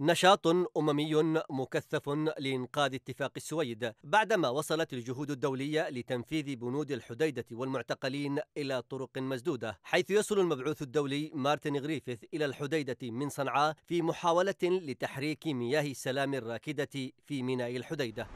نشاط أممي مكثف لإنقاذ اتفاق السويد بعدما وصلت الجهود الدولية لتنفيذ بنود الحديدة والمعتقلين إلى طرق مسدودة حيث يصل المبعوث الدولي مارتن غريفيث إلى الحديدة من صنعاء في محاولة لتحريك مياه السلام الراكدة في ميناء الحديدة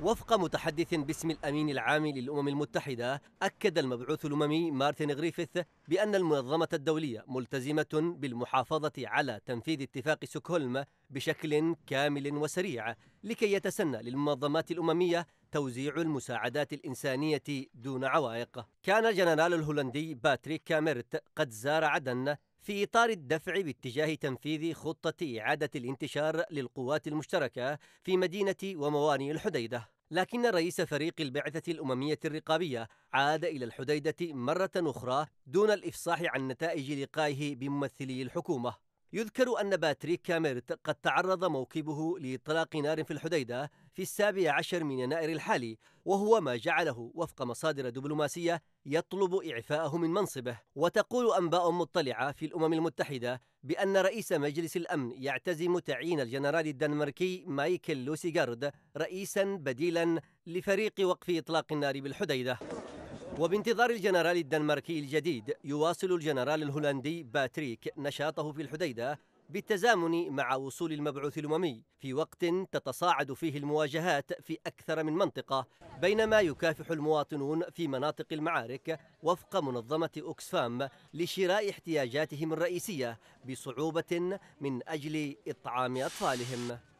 وفق متحدث باسم الأمين العام للأمم المتحدة أكد المبعوث الأممي مارتن غريفيث بأن المنظمة الدولية ملتزمة بالمحافظة على تنفيذ اتفاق سوكهولم بشكل كامل وسريع لكي يتسنى للمنظمات الأممية توزيع المساعدات الإنسانية دون عوائق كان الجنرال الهولندي باتريك كاميرت قد زار عدن في إطار الدفع باتجاه تنفيذ خطة إعادة الانتشار للقوات المشتركة في مدينة وموانئ الحديدة لكن رئيس فريق البعثة الأممية الرقابية عاد إلى الحديدة مرة أخرى دون الإفصاح عن نتائج لقائه بممثلي الحكومة يذكر أن باتريك كاميرت قد تعرض موكبه لإطلاق نار في الحديدة في السابع عشر من يناير الحالي وهو ما جعله وفق مصادر دبلوماسية يطلب إعفاءه من منصبه وتقول أنباء مطلعة في الأمم المتحدة بأن رئيس مجلس الأمن يعتزم تعيين الجنرال الدنماركي مايكل لوسيغارد رئيسا بديلا لفريق وقف إطلاق النار بالحديدة وبانتظار الجنرال الدنماركي الجديد يواصل الجنرال الهولندي باتريك نشاطه في الحديدة بالتزامن مع وصول المبعوث الأممي في وقت تتصاعد فيه المواجهات في أكثر من منطقة بينما يكافح المواطنون في مناطق المعارك وفق منظمة أوكسفام لشراء احتياجاتهم الرئيسية بصعوبة من أجل إطعام أطفالهم